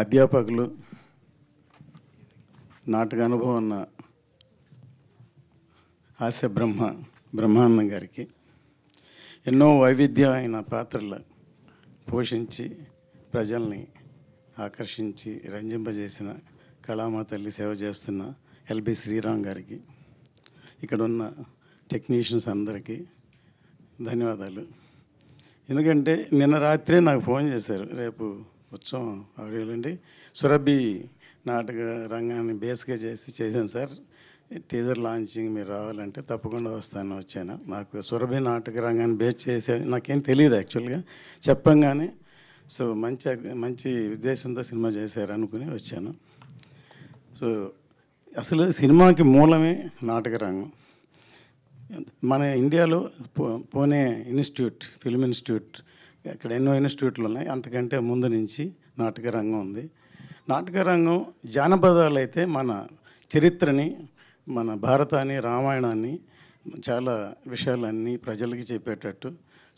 అధ్యాపకులు నాటక అనుభవం ఉన్న హాస్య బ్రహ్మ బ్రహ్మానందం గారికి ఎన్నో వైవిధ్యమైన పాత్రలు పోషించి ప్రజల్ని ఆకర్షించి రంజింపజేసిన కళామా తల్లి సేవ చేస్తున్న ఎల్బి శ్రీరామ్ గారికి ఇక్కడ ఉన్న టెక్నీషియన్స్ అందరికీ ధన్యవాదాలు ఎందుకంటే నిన్న రాత్రే నాకు ఫోన్ చేశారు రేపు ఉత్సవం ఆడియోలండి సురభి నాటక రంగాన్ని బేస్గా చేసి చేశాను సార్ టీజర్ లాంచింగ్ మీరు రావాలంటే తప్పకుండా వస్తాను వచ్చాను నాకు సురభి నాటక రంగాన్ని బేస్ చేసే నాకేం తెలియదు యాక్చువల్గా చెప్పంగానే సో మంచి మంచి ఉద్దేశంతో సినిమా చేశారు అనుకుని వచ్చాను సో అసలు సినిమాకి మూలమే నాటక రంగం మన ఇండియాలో పోనే ఇన్స్టిట్యూట్ ఫిల్మ్ ఇన్స్టిట్యూట్ ఇక్కడ ఎన్నో ఇన్స్టిట్యూట్లు ఉన్నాయి అంతకంటే ముందు నుంచి నాటక రంగం ఉంది నాటక రంగం జానపదాలు అయితే మన చరిత్రని మన భారతాన్ని రామాయణాన్ని చాలా విషయాలన్నీ ప్రజలకి చెప్పేటట్టు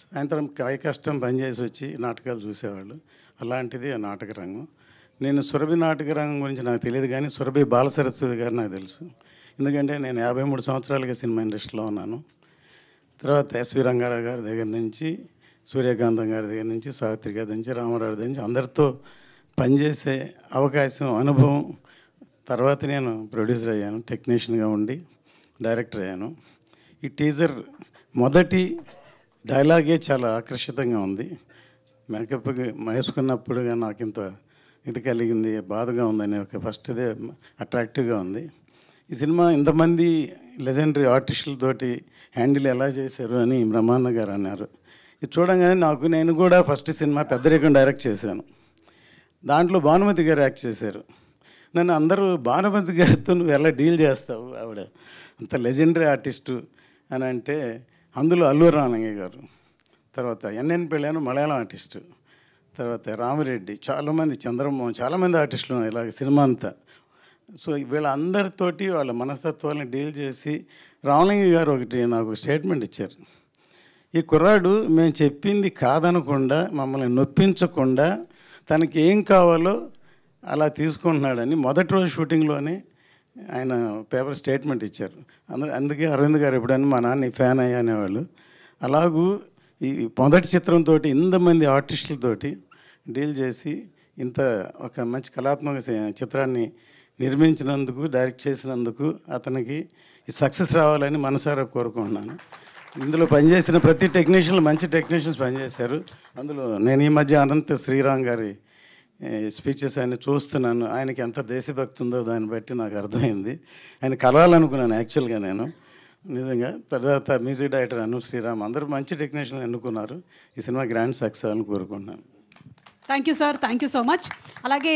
సాయంత్రం కాయ కష్టం పనిచేసి వచ్చి నాటకాలు చూసేవాళ్ళు అలాంటిది ఆ నాటక రంగం నేను సురభి నాటక రంగం గురించి నాకు తెలియదు కానీ సురభి బాలసరస్వతి గారు నాకు తెలుసు ఎందుకంటే నేను యాభై మూడు సంవత్సరాలుగా సినిమా ఇండస్ట్రీలో ఉన్నాను తర్వాత ఎస్వి రంగారావు గారి దగ్గర నుంచి సూర్యకాంతం గారి దగ్గర నుంచి సావిత్రి గారి నుంచి రామారావు దగ్గర నుంచి అందరితో పనిచేసే అవకాశం అనుభవం తర్వాత నేను ప్రొడ్యూసర్ అయ్యాను టెక్నీషియన్గా ఉండి డైరెక్టర్ అయ్యాను ఈ టీజర్ మొదటి డైలాగే చాలా ఆకర్షితంగా ఉంది మేకప్ వేసుకున్నప్పుడుగా నాకు ఇంత ఇది కలిగింది బాధగా ఉందని ఒక ఫస్ట్ ఇదే అట్రాక్టివ్గా ఉంది ఈ సినిమా ఇంతమంది లెజెండరీ ఆర్టిస్టులతోటి హ్యాండిల్ ఎలా చేశారు అని బ్రహ్మాండ గారు అన్నారు ఇది చూడంగానే నాకు నేను కూడా ఫస్ట్ సినిమా పెద్దరికం డైరెక్ట్ చేశాను దాంట్లో భానుమతి గారు యాక్ట్ చేశారు నన్ను అందరూ భానుమతి గారితో నువ్వు ఎలా డీల్ చేస్తావు ఆవిడ అంత లెజెండరీ ఆర్టిస్టు అని అంటే అందులో అల్లు రానయ్య గారు తర్వాత ఎన్ఎన్ పెళ్ళాను మలయాళం ఆర్టిస్టు తర్వాత రామిరెడ్డి చాలామంది చంద్రమోహన్ చాలామంది ఆర్టిస్టులు ఇలాగ సినిమా అంతా సో వీళ్ళందరితోటి వాళ్ళ మనస్తత్వాలను డీల్ చేసి రామలింగ గారు ఒకటి నాకు స్టేట్మెంట్ ఇచ్చారు ఈ కుర్రాడు మేము చెప్పింది కాదనకుండా మమ్మల్ని నొప్పించకుండా తనకి ఏం కావాలో అలా తీసుకుంటున్నాడని మొదటి రోజు షూటింగ్లోనే ఆయన పేపర్ స్టేట్మెంట్ ఇచ్చారు అందరూ అందుకే అరవింద్ గారు ఎప్పుడైనా మా నాన్న ఫ్యాన్ అయ్యా అనేవాళ్ళు అలాగూ ఈ మొదటి చిత్రంతో ఇంతమంది ఆర్టిస్టులతోటి డీల్ చేసి ఇంత ఒక మంచి కళాత్మక చిత్రాన్ని నిర్మించినందుకు డైరెక్ట్ చేసినందుకు అతనికి ఈ సక్సెస్ రావాలని మనసారా కోరుకుంటున్నాను ఇందులో పనిచేసిన ప్రతి టెక్నీషియన్లు మంచి టెక్నీషియన్స్ పనిచేశారు అందులో నేను ఈ మధ్య అనంత శ్రీరామ్ గారి స్పీచెస్ ఆయన చూస్తున్నాను ఆయనకి ఎంత దేశభక్తి ఉందో దాన్ని బట్టి నాకు అర్థమైంది ఆయన కలవాలనుకున్నాను యాక్చువల్గా నేను నిజంగా తర్వాత మ్యూజిక్ డైరెక్టర్ అను శ్రీరామ్ అందరూ మంచి టెక్నీషియన్ ఎన్నుకున్నారు ఈ సినిమా గ్రాండ్ సక్సెస్ అని కోరుకున్నాను thank you sir thank you so much అలాగే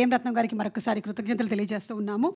ఏం రత్నం గారికి మరొకసారి కృతజ్ఞతలు తెలియజేస్తూ ఉన్నాము